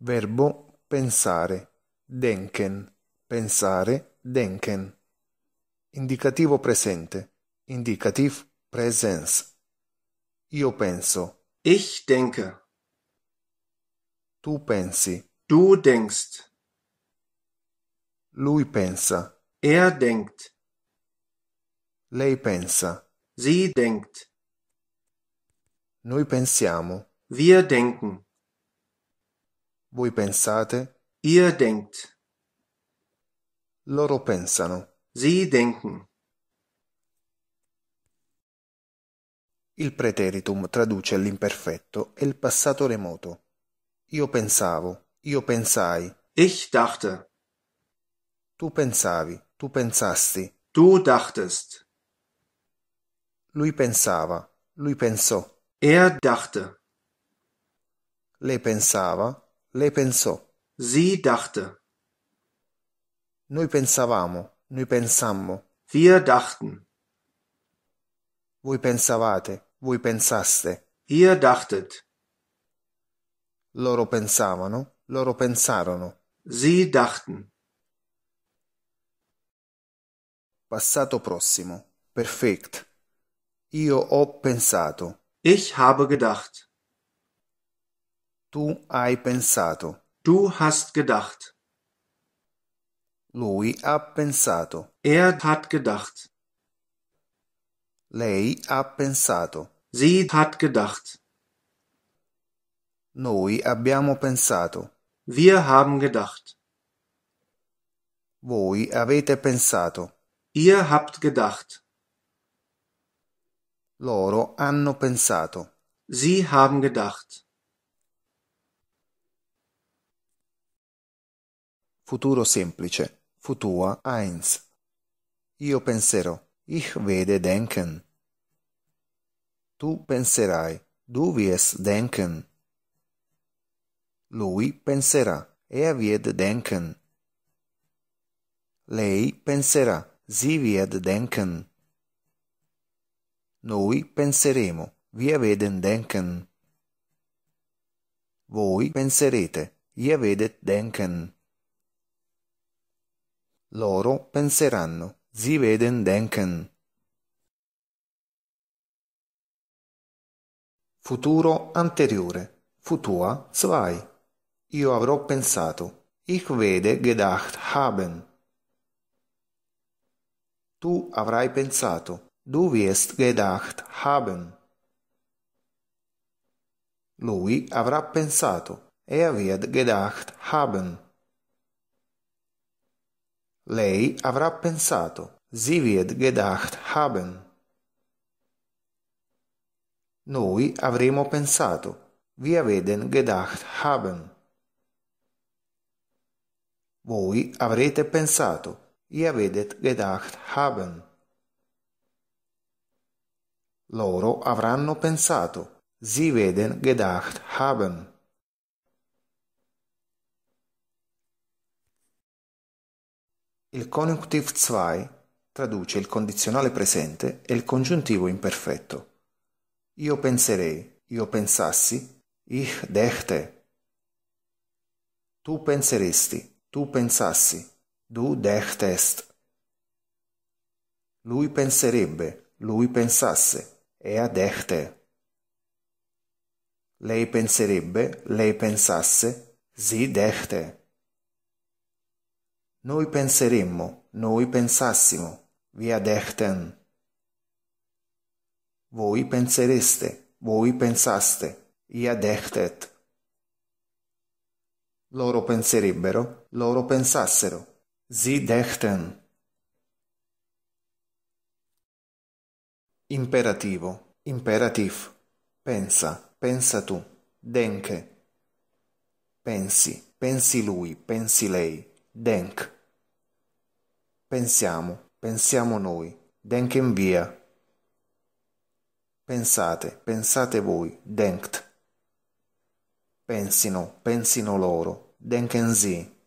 Verbo pensare, denken, pensare, denken. Indicativo presente, indicativ presens. Io penso. Ich denke. Tu pensi. Du denkst. Lui pensa. Er denkt. Lei pensa. Sie denkt. Noi pensiamo. Wir denken. Voi pensate, ihr denkt. Loro pensano. Sie denken. Il preteritum traduce l'imperfetto e il passato remoto. Io pensavo, io pensai. Ich dachte. Tu pensavi, tu pensasti. Tu dachtest. Lui pensava, lui pensò. Er dachte. Lei pensava, Lei pensò. Sie dachte. Noi pensavamo, noi pensammo. Wir dachten. Voi pensavate, voi pensaste. Ihr dachtet. Loro pensavano, loro pensarono. Sie dachten. Passato prossimo. Perfekt. Io ho pensato. Ich habe gedacht. Tu hai pensato. Du hast gedacht. Lui ha pensato. Er hat gedacht. Lei ha pensato. Sie hat gedacht. Noi abbiamo pensato. Wir haben gedacht. Voi avete pensato. Ihr habt gedacht. Loro hanno pensato. Sie haben gedacht. futuro semplice, futua eins. Io penserò, ich werde denken. Tu penserai, du wirst denken. Lui penserà, er wird denken. Lei penserà, sie wird denken. Noi penseremo, wir werden denken. Voi penserete, ihr werdet denken. Loro penseranno: Sie werden denken. Futuro anteriore. Futur zwei. Io avrò pensato. Ich werde gedacht haben. Tu avrai pensato. Du wirst gedacht haben. Lui avrà pensato. Er wird gedacht haben. Lei avrà pensato, sie wird gedacht haben. Noi avremo pensato, wir werden gedacht haben. Voi avrete pensato, ihr werdet gedacht haben. Loro avranno pensato, sie werden gedacht haben. Il Konjunktiv 2 traduce il condizionale presente e il congiuntivo imperfetto. Io penserei, io pensassi, ich dächte. Tu penseresti, tu pensassi, du dächtest. Lui penserebbe, lui pensasse, ea er dächte. Lei penserebbe, lei pensasse, sie dächte. Noi penseremmo, noi pensassimo, via dechten. Voi pensereste, voi pensaste, via dechtet. Loro penserebbero, loro pensassero, sie dechten. Imperativo, imperativ. Pensa, pensa tu, denke. Pensi, pensi lui, pensi lei, denk. Pensiamo, pensiamo noi, denken via. Pensate, pensate voi, denkt. Pensino, pensino loro, denken sie.